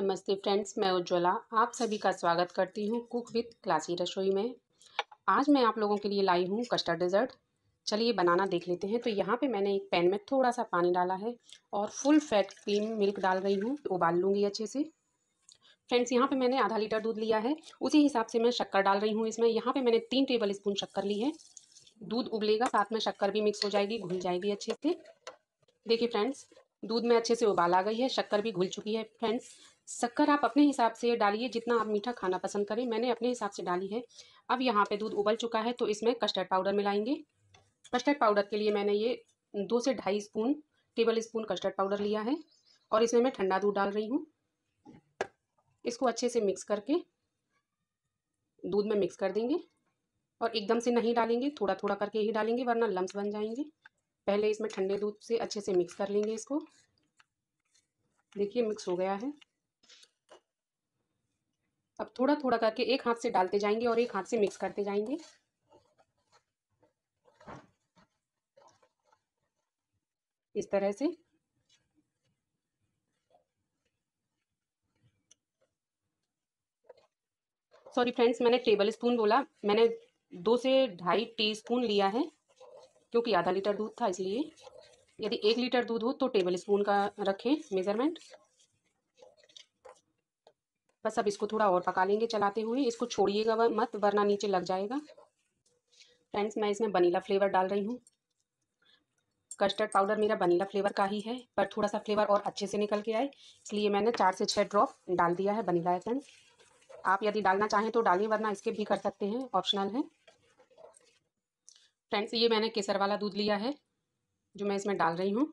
नमस्ते फ्रेंड्स मैं उज्ज्वला आप सभी का स्वागत करती हूँ कुक विथ क्लासी रसोई में आज मैं आप लोगों के लिए लाई हूँ कस्टर्ड डिज़र्ट चलिए बनाना देख लेते हैं तो यहाँ पे मैंने एक पैन में थोड़ा सा पानी डाला है और फुल फैट क्रीम मिल्क डाल रही हूँ उबाल लूँगी अच्छे से फ्रेंड्स यहाँ पे मैंने आधा लीटर दूध लिया है उसी हिसाब से मैं शक्कर डाल रही हूँ इसमें यहाँ पे मैंने तीन टेबल स्पून शक्कर ली है दूध उबलेगा साथ में शक्कर भी मिक्स हो जाएगी घुल जाएगी अच्छे से देखिए फ्रेंड्स दूध में अच्छे से उबाल आ गई है शक्कर भी घुल चुकी है फ्रेंड्स शक्कर आप अपने हिसाब से डालिए जितना आप मीठा खाना पसंद करें मैंने अपने हिसाब से डाली है अब यहाँ पे दूध उबल चुका है तो इसमें कस्टर्ड पाउडर मिलाएंगे कस्टर्ड पाउडर के लिए मैंने ये दो से ढाई spoon tablespoon custard powder लिया है और इसमें मैं ठंडा दूध डाल रही हूँ इसको अच्छे से मिक्स करके दूध में मिक्स कर देंगे और एकदम से नहीं डालेंगे थोड़ा थोड़ा करके ही डालेंगे वरना लम्स बन जाएंगे पहले इसमें ठंडे दूध से अच्छे से मिक्स कर लेंगे इसको देखिए मिक्स हो गया है अब थोड़ा थोड़ा करके एक हाथ से डालते जाएंगे और एक हाथ से मिक्स करते जाएंगे इस तरह से सॉरी फ्रेंड्स मैंने टेबल स्पून बोला मैंने दो से ढाई टीस्पून लिया है क्योंकि आधा लीटर दूध था इसलिए यदि एक लीटर दूध हो तो टेबल स्पून का रखें मेज़रमेंट बस अब इसको थोड़ा और पका लेंगे चलाते हुए इसको छोड़िएगा मत वरना नीचे लग जाएगा फ्रेंड्स मैं इसमें वनीला फ्लेवर डाल रही हूँ कस्टर्ड पाउडर मेरा वनीला फ्लेवर का ही है पर थोड़ा सा फ्लेवर और अच्छे से निकल के आए इसलिए मैंने चार से छः ड्रॉप डाल दिया है वनीला एसेंस आप यदि डालना चाहें तो डालिए वरना इसके भी कर सकते हैं ऑप्शनल है फ्रेंड्स ये मैंने केसर वाला दूध लिया है जो मैं इसमें डाल रही हूँ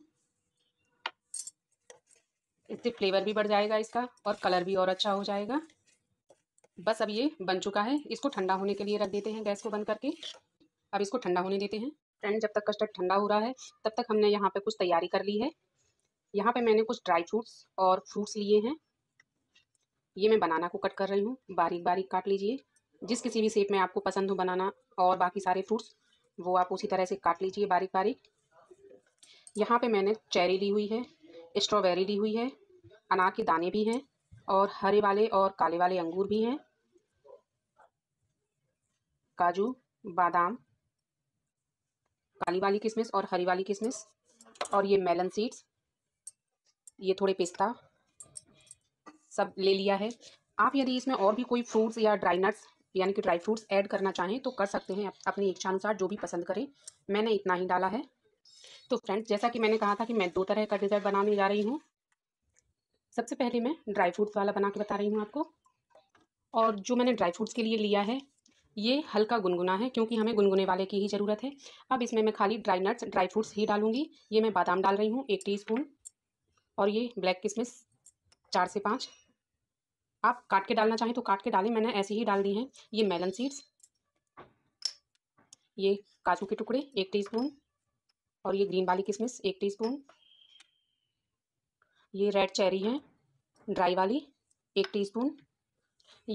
इससे फ्लेवर भी बढ़ जाएगा इसका और कलर भी और अच्छा हो जाएगा बस अब ये बन चुका है इसको ठंडा होने के लिए रख देते हैं गैस को बंद करके अब इसको ठंडा होने देते हैं फ्रेंड जब तक कस्टर्ड ठंडा हो रहा है तब तक हमने यहाँ पे कुछ तैयारी कर ली है यहाँ पे मैंने कुछ ड्राई फ्रूट्स और फ्रूट्स लिए हैं ये मैं बनाना को कट कर रही हूँ बारीक बारीक काट लीजिए जिस किसी भी शेप में आपको पसंद हो बनाना और बाकी सारे फ्रूट्स वो आप उसी तरह से काट लीजिए बारीक बारीक यहाँ पे मैंने चेरी ली हुई है स्ट्रॉबेरी ली हुई है अनार के दाने भी हैं और हरे वाले और काले वाले अंगूर भी हैं काजू बादाम काली वाली किशमिश और हरी वाली किशमिश और ये मेलन सीड्स ये थोड़े पिस्ता सब ले लिया है आप यदि इसमें और भी कोई फ्रूट्स या ड्राई नट्स यानी कि ड्राई फ्रूट्स ऐड करना चाहें तो कर सकते हैं अपनी इच्छानुसार जो भी पसंद करें मैंने इतना ही डाला है तो फ्रेंड्स जैसा कि मैंने कहा था कि मैं दो तरह का डिज़र्ट बनाने जा रही हूँ सबसे पहले मैं ड्राई फ्रूट्स वाला बना के बता रही हूँ आपको और जो मैंने ड्राई फ्रूट्स के लिए लिया है ये हल्का गुनगुना है क्योंकि हमें गुनगुने वाले की ही ज़रूरत है अब इसमें मैं खाली ड्राई नट्स ड्राई फ्रूट्स ही डालूंगी ये मैं बादाम डाल रही हूँ एक टीस्पून और ये ब्लैक किशमिश चार से पाँच आप काट के डालना चाहें तो काट के डालें मैंने ऐसे ही डाल दी हैं ये मेलन सीड्स ये काजू के टुकड़े एक टीस्पून और ये ग्रीन वाली किशमिश एक टीस्पून ये रेड चेरी है ड्राई वाली एक टीस्पून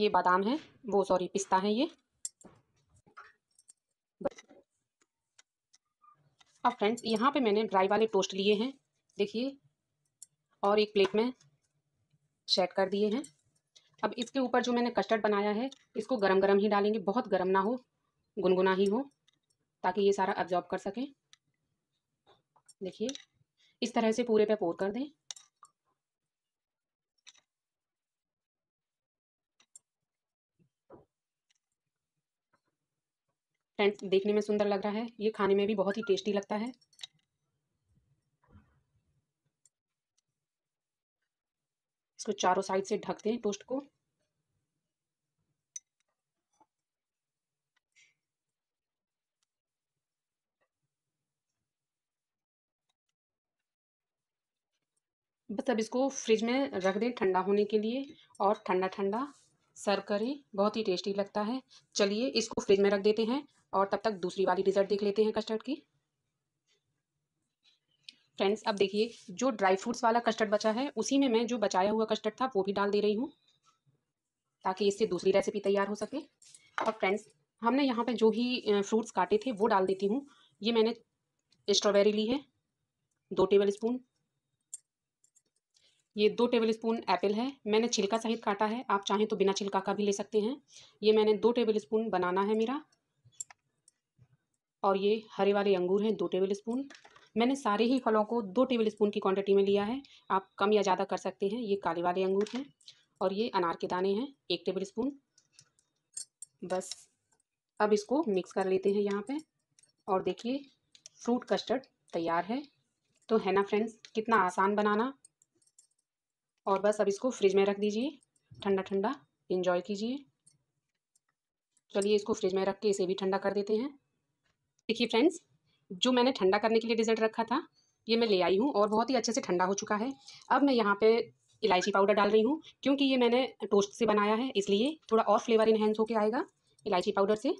ये बादाम है वो सॉरी पिस्ता है ये अब फ्रेंड्स यहाँ पे मैंने ड्राई वाले टोस्ट लिए हैं देखिए और एक प्लेट में सेट कर दिए हैं अब इसके ऊपर जो मैंने कस्टर्ड बनाया है इसको गरम गरम ही डालेंगे बहुत गरम ना हो गुनगुना ही हो ताकि ये सारा एब्जॉर्ब कर सकें देखिए इस तरह से पूरे पे पोर कर दें फ्रेंड्स देखने में सुंदर लग रहा है ये खाने में भी बहुत ही टेस्टी लगता है इसको चारों साइड से ढक दें टोस्ट को बस अब इसको फ्रिज में रख दें ठंडा होने के लिए और ठंडा ठंडा सर्व करें बहुत ही टेस्टी लगता है चलिए इसको फ्रिज में रख देते हैं और तब तक दूसरी वाली डिज़र्ट देख लेते हैं कस्टर्ड की फ्रेंड्स अब देखिए जो ड्राई फ्रूट्स वाला कस्टर्ड बचा है उसी में मैं जो बचाया हुआ कस्टर्ड था वो भी डाल दे रही हूँ ताकि इससे दूसरी रेसिपी तैयार हो सके और फ्रेंड्स हमने यहाँ पे जो ही फ्रूट्स काटे थे वो डाल देती हूँ ये मैंने स्ट्रॉबेरी ली है दो टेबल स्पून ये दो टेबल स्पून एप्पल है मैंने छिलका सहित काटा है आप चाहें तो बिना छिलका का भी ले सकते हैं ये मैंने दो टेबल स्पून बनाना है मेरा और ये हरे वाले अंगूर हैं दो टेबल स्पून मैंने सारे ही फलों को दो टेबल स्पून की क्वांटिटी में लिया है आप कम या ज़्यादा कर सकते हैं ये काले वाले अंगूर हैं और ये अनार के दाने हैं एक टेबल स्पून बस अब इसको मिक्स कर लेते हैं यहाँ पे और देखिए फ्रूट कस्टर्ड तैयार है तो है ना फ्रेंड्स कितना आसान बनाना और बस अब इसको फ्रिज में रख दीजिए ठंडा ठंडा इन्जॉय कीजिए चलिए इसको फ्रिज में रख के इसे भी ठंडा कर देते हैं देखिए फ्रेंड्स जो मैंने ठंडा करने के लिए डिज़र्ट रखा था ये मैं ले आई हूँ और बहुत ही अच्छे से ठंडा हो चुका है अब मैं यहाँ पे इलायची पाउडर डाल रही हूँ क्योंकि ये मैंने टोस्ट से बनाया है इसलिए थोड़ा और फ्लेवर इन्हेंस होके आएगा इलायची पाउडर से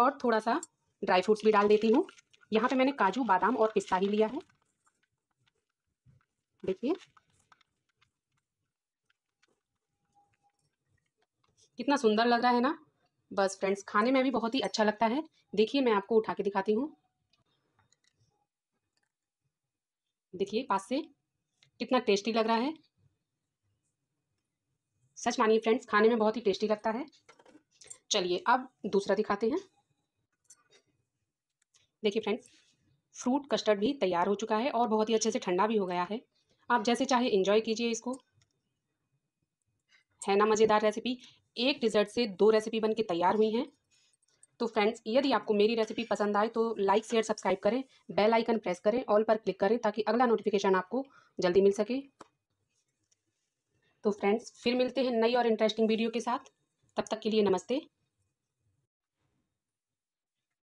और थोड़ा सा ड्राई फ्रूट्स भी डाल देती हूँ यहाँ पे मैंने काजू बादाम और पिस्ता ही लिया है देखिए कितना सुंदर लग रहा है ना बस फ्रेंड्स खाने में भी बहुत ही अच्छा लगता है देखिए मैं आपको उठा के दिखाती हूँ देखिए पास से कितना टेस्टी लग रहा है सच मानिए फ्रेंड्स खाने में बहुत ही टेस्टी लगता है चलिए अब दूसरा दिखाते हैं देखिए फ्रेंड्स फ्रूट कस्टर्ड भी तैयार हो चुका है और बहुत ही अच्छे से ठंडा भी हो गया है आप जैसे चाहे इंजॉय कीजिए इसको है ना मज़ेदार रेसिपी एक डिज़र्ट से दो रेसिपी बन के तैयार हुई हैं तो फ्रेंड्स यदि आपको मेरी रेसिपी पसंद आए तो लाइक शेयर सब्सक्राइब करें बेल आइकन प्रेस करें ऑल पर क्लिक करें ताकि अगला नोटिफिकेशन आपको जल्दी मिल सके तो फ्रेंड्स फिर मिलते हैं नई और इंटरेस्टिंग वीडियो के साथ तब तक के लिए नमस्ते